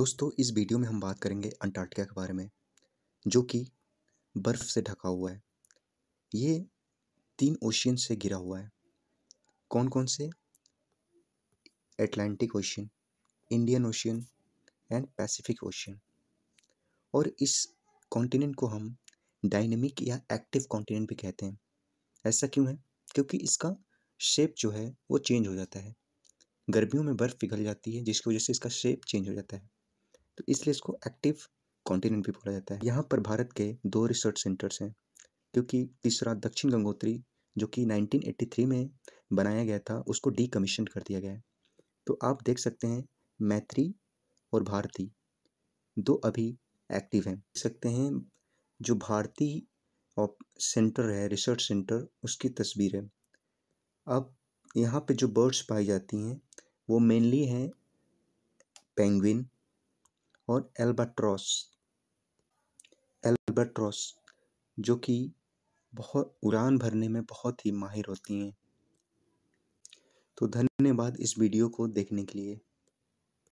दोस्तों इस वीडियो में हम बात करेंगे अंटार्कटिका के बारे में जो कि बर्फ़ से ढका हुआ है ये तीन ओशियन से घिरा हुआ है कौन कौन से Atlantic Ocean Indian Ocean and Pacific Ocean और इस कॉन्टिनेंट को हम डायनेमिक या एक्टिव कॉन्टिनेंट भी कहते हैं ऐसा क्यों है क्योंकि इसका शेप जो है वो चेंज हो जाता है गर्मियों में बर्फ़ पिघल जाती है जिसकी वजह से इसका शेप चेंज हो जाता है तो इसलिए इसको एक्टिव कॉन्टिनेंट भी बोला जाता है यहाँ पर भारत के दो रिसर्च सेंटर्स हैं क्योंकि तीसरा दक्षिण गंगोत्री जो कि 1983 में बनाया गया था उसको डी कमीशन कर दिया गया है तो आप देख सकते हैं मैत्री और भारती दो अभी एक्टिव हैं देख सकते हैं जो भारती ऑप सेंटर है रिसर्च सेंटर उसकी तस्वीर है अब यहाँ पे जो बर्ड्स पाई जाती हैं वो मेनली हैं पेंगुइन और एल्बाट्रॉस एल्बाट्रॉस जो कि बहुत उड़ान भरने में बहुत ही माहिर होती हैं तो धन्यवाद इस वीडियो को देखने के लिए